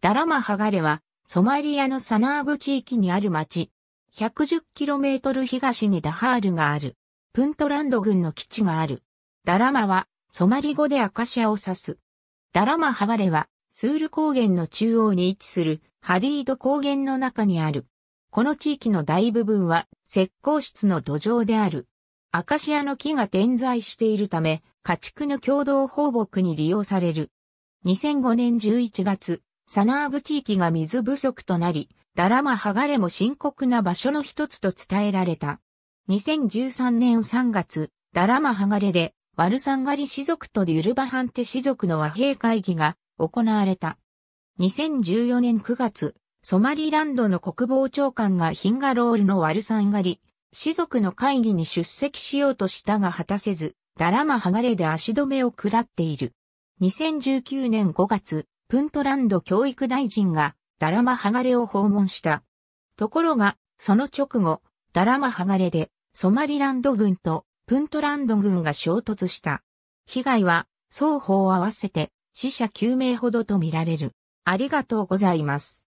ダラマハガレは、ソマリアのサナーグ地域にある町。110km 東にダハールがある。プントランド軍の基地がある。ダラマは、ソマリ語でアカシアを指す。ダラマハガレは、スール高原の中央に位置するハディード高原の中にある。この地域の大部分は石膏質の土壌である。アカシアの木が点在しているため、家畜の共同放牧に利用される。2005年11月、サナーグ地域が水不足となり、ダラマ剥がれも深刻な場所の一つと伝えられた。2013年3月、ダラマ剥がれで、ワルサンガリ氏族とデュルバハンテ氏族の和平会議が行われた。2014年9月、ソマリランドの国防長官がヒンガロールのワルサンガリ、氏族の会議に出席しようとしたが果たせず、ダラマ剥がれで足止めを食らっている。2019年5月、プントランド教育大臣がダラマハガレを訪問した。ところが、その直後、ダラマハガレでソマリランド軍とプントランド軍が衝突した。被害は双方合わせて死者9名ほどとみられる。ありがとうございます。